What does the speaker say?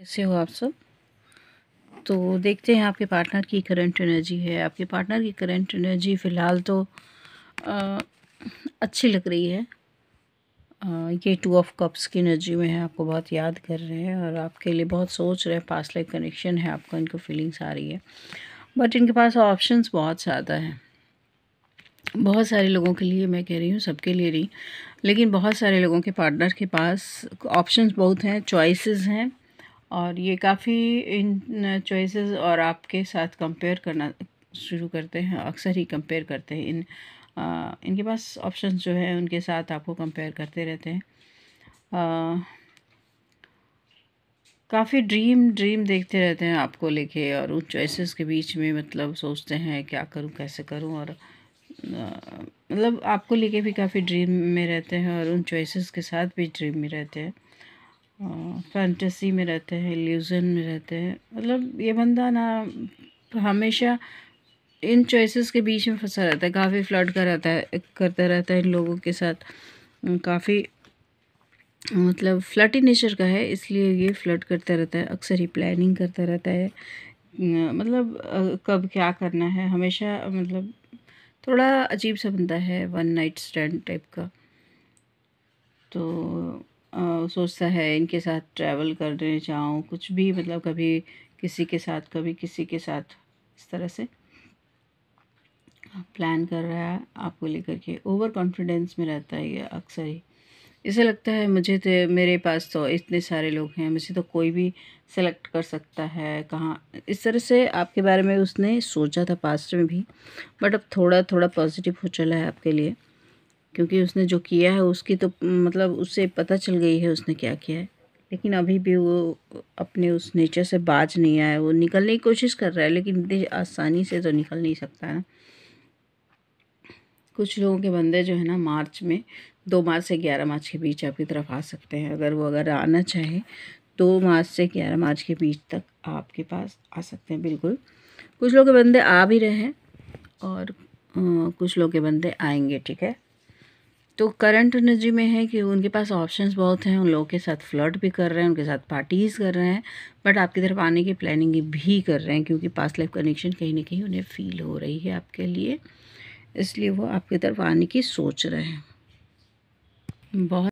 कैसे हो आप सब तो देखते हैं आपके पार्टनर की करंट एनर्जी है आपके पार्टनर की करंट एनर्जी फ़िलहाल तो आ, अच्छी लग रही है आ, ये टू ऑफ कप्स की एनर्जी में है आपको बहुत याद कर रहे हैं और आपके लिए बहुत सोच रहे हैं पास लाइफ कनेक्शन है आपको इनको फीलिंग्स आ रही है बट इनके पास ऑप्शंस बहुत ज़्यादा हैं बहुत सारे लोगों के लिए मैं कह रही हूँ सबके लिए नहीं लेकिन बहुत सारे लोगों के पार्टनर के पास ऑप्शंस बहुत हैं चॉइसेस हैं और ये काफ़ी इन चॉइसेस और आपके साथ कंपेयर करना शुरू करते हैं अक्सर ही कंपेयर करते हैं इन आ, इनके पास ऑप्शंस जो है उनके साथ आपको कंपेयर करते रहते हैं काफ़ी ड्रीम ड्रीम देखते रहते हैं आपको लेके और उन चॉइसेस के बीच में मतलब सोचते हैं क्या करूं कैसे करूं और मतलब आपको लेके भी काफ़ी ड्रीम में रहते हैं और उन चॉइसेस के साथ भी ड्रीम में रहते हैं फैंटेसी हाँ, में रहते हैं ल्यूजन में रहते हैं मतलब ये बंदा ना हमेशा इन चॉइसेस के बीच में फंसा रहता है काफ़ी फ्लड का रहता है करता रहता है इन लोगों के साथ हम्म, काफ़ी मतलब फ्लटी नेचर का है इसलिए ये फ्लड करता रहता है अक्सर ही प्लानिंग करता रहता है हम्म, मतलब कब क्या करना है हमेशा मतलब थोड़ा अजीब सा बंदा है वन नाइट स्टैंड टाइप का तो सोचता है इनके साथ ट्रैवल करने जाऊँ कुछ भी मतलब कभी किसी के साथ कभी किसी के साथ इस तरह से प्लान कर रहा है आपको लेकर के ओवर कॉन्फिडेंस में रहता है ये अक्सर ही इसे लगता है मुझे तो मेरे पास तो इतने सारे लोग हैं मुझे तो कोई भी सेलेक्ट कर सकता है कहाँ इस तरह से आपके बारे में उसने सोचा था पास्ट में भी बट अब थोड़ा थोड़ा पॉजिटिव हो चला है आपके लिए क्योंकि उसने जो किया है उसकी तो मतलब उससे पता चल गई है उसने क्या किया है लेकिन अभी भी वो अपने उस नेचर से बाज नहीं आया वो निकलने की कोशिश कर रहा है लेकिन इतनी आसानी से तो निकल नहीं सकता ना कुछ लोगों के बंदे जो है ना मार्च में दो मार्च से ग्यारह मार्च के बीच आपकी तरफ आ सकते हैं अगर वो अगर आना चाहे दो मार्च से ग्यारह मार्च के बीच तक आपके पास आ सकते हैं बिल्कुल कुछ लोग के बंदे आ भी रहे हैं और आ, कुछ लोग के बंदे आएंगे ठीक है तो करंट एनर्जी में है कि उनके पास ऑप्शंस बहुत हैं उन लोगों के साथ फ्लर्ट भी कर रहे हैं उनके साथ पार्टीज़ कर रहे हैं बट आपकी तरफ आने की प्लानिंग भी कर रहे हैं क्योंकि पास लाइफ कनेक्शन कहीं ना कहीं उन्हें फील हो रही है आपके लिए इसलिए वो आपकी तरफ आने की सोच रहे हैं बहुत